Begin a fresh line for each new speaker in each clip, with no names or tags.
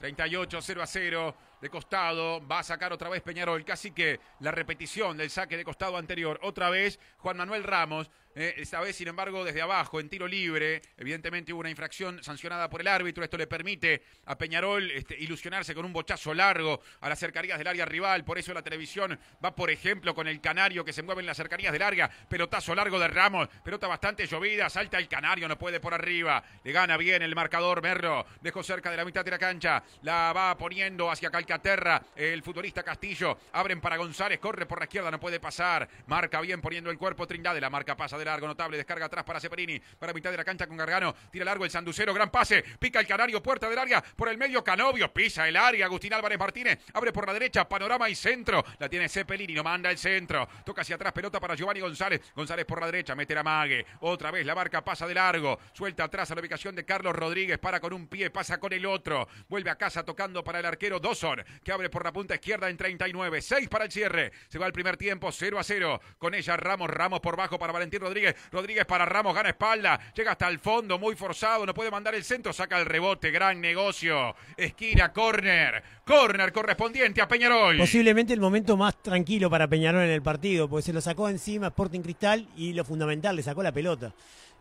38, 0 a 0. De costado, va a sacar otra vez Peñarol. Casi que la repetición del saque de costado anterior. Otra vez Juan Manuel Ramos. Eh, esta vez, sin embargo, desde abajo, en tiro libre. Evidentemente hubo una infracción sancionada por el árbitro. Esto le permite a Peñarol este, ilusionarse con un bochazo largo a las cercanías del área rival. Por eso la televisión va, por ejemplo, con el canario que se mueve en las cercanías del área. Pelotazo largo de Ramos. Pelota bastante llovida. Salta el canario, no puede por arriba. Le gana bien el marcador Merlo. Dejó cerca de la mitad de la cancha. La va poniendo hacia Calcaterra. El futbolista Castillo. Abren para González. Corre por la izquierda, no puede pasar. Marca bien poniendo el cuerpo Trindade. La marca pasa de largo, notable, descarga atrás para Separini. para mitad de la cancha con Gargano, tira largo el Sanducero, gran pase, pica el Canario, puerta del área, por el medio Canovio, pisa el área, Agustín Álvarez Martínez, abre por la derecha, panorama y centro, la tiene Cepelini, no manda el centro, toca hacia atrás, pelota para Giovanni González, González por la derecha, mete la mague, otra vez la marca, pasa de largo, suelta atrás a la ubicación de Carlos Rodríguez, para con un pie, pasa con el otro, vuelve a casa tocando para el arquero Dawson, que abre por la punta izquierda en 39, 6 para el cierre, se va al primer tiempo, 0 a 0, con ella Ramos, Ramos por bajo para Valentín Rodríguez. Rodríguez para Ramos, gana espalda. Llega hasta el fondo, muy forzado. No puede mandar el centro, saca el rebote. Gran negocio. Esquina, corner. Corner correspondiente a Peñarol.
Posiblemente el momento más tranquilo para Peñarol en el partido, porque se lo sacó encima Sporting Cristal y lo fundamental, le sacó la pelota.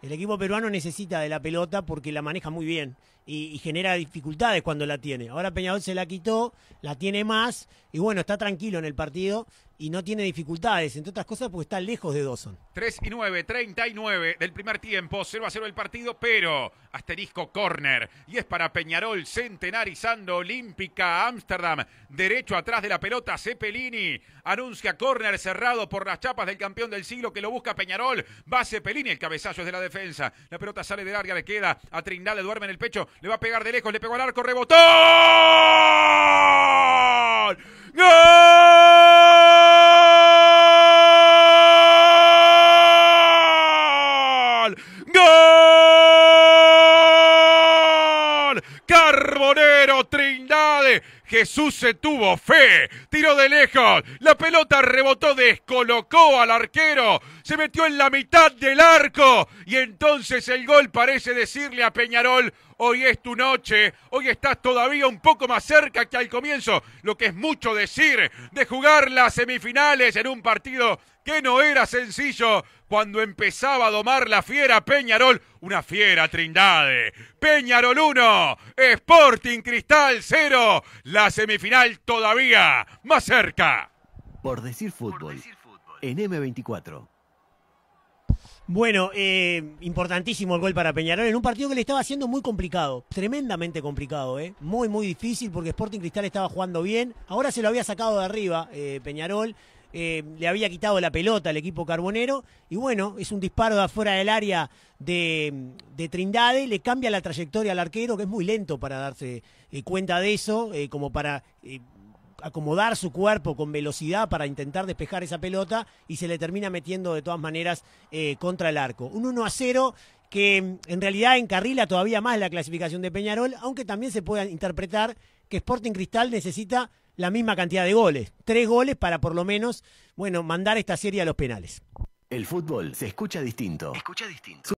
El equipo peruano necesita de la pelota porque la maneja muy bien y, genera dificultades cuando la tiene. Ahora Peñarol se la quitó, la tiene más y bueno, está tranquilo en el partido y no tiene dificultades, entre otras cosas porque está lejos de Dawson.
3 y 9, 39 del primer tiempo, 0 a 0 el partido, pero asterisco corner. Y es para Peñarol, centenarizando Olímpica Ámsterdam. Derecho atrás de la pelota, Cepelini anuncia corner cerrado por las chapas del campeón del siglo que lo busca Peñarol. Va Cepelini, el cabezazo es de la defensa. La pelota sale de larga le queda a Trindade, duerme en el pecho, le va a pegar de lejos, le pegó al arco, rebotó. Carbonero, Trindade. Jesús se tuvo fe, tiró de lejos, la pelota rebotó, descolocó al arquero, se metió en la mitad del arco y entonces el gol parece decirle a Peñarol, hoy es tu noche, hoy estás todavía un poco más cerca que al comienzo, lo que es mucho decir de jugar las semifinales en un partido que no era sencillo cuando empezaba a domar la fiera Peñarol, una fiera Trindade. Peñarol 1, Sporting Cristal 0, la la semifinal todavía más cerca.
Por decir fútbol, en M24.
Bueno, eh,
importantísimo el gol para Peñarol en un partido que le estaba haciendo muy complicado, tremendamente complicado, eh, muy, muy difícil porque Sporting Cristal estaba jugando bien. Ahora se lo había sacado de arriba eh, Peñarol. Eh, le había quitado la pelota al equipo carbonero. Y bueno, es un disparo de afuera del área de, de Trindade, le cambia la trayectoria al arquero, que es muy lento para darse eh, cuenta de eso, eh, como para acomodar su cuerpo con velocidad para intentar despejar esa pelota y se le termina metiendo de todas maneras contra el arco. Un 1 a 0 que mm, en realidad encarrila todavía más la clasificación de Peñarol, aunque también se puede interpretar que Sporting Cristal necesita la misma cantidad de goles. Tres goles para por lo menos, bueno, mandar esta serie a los penales. El fútbol se escucha distinto. Escucha distinto.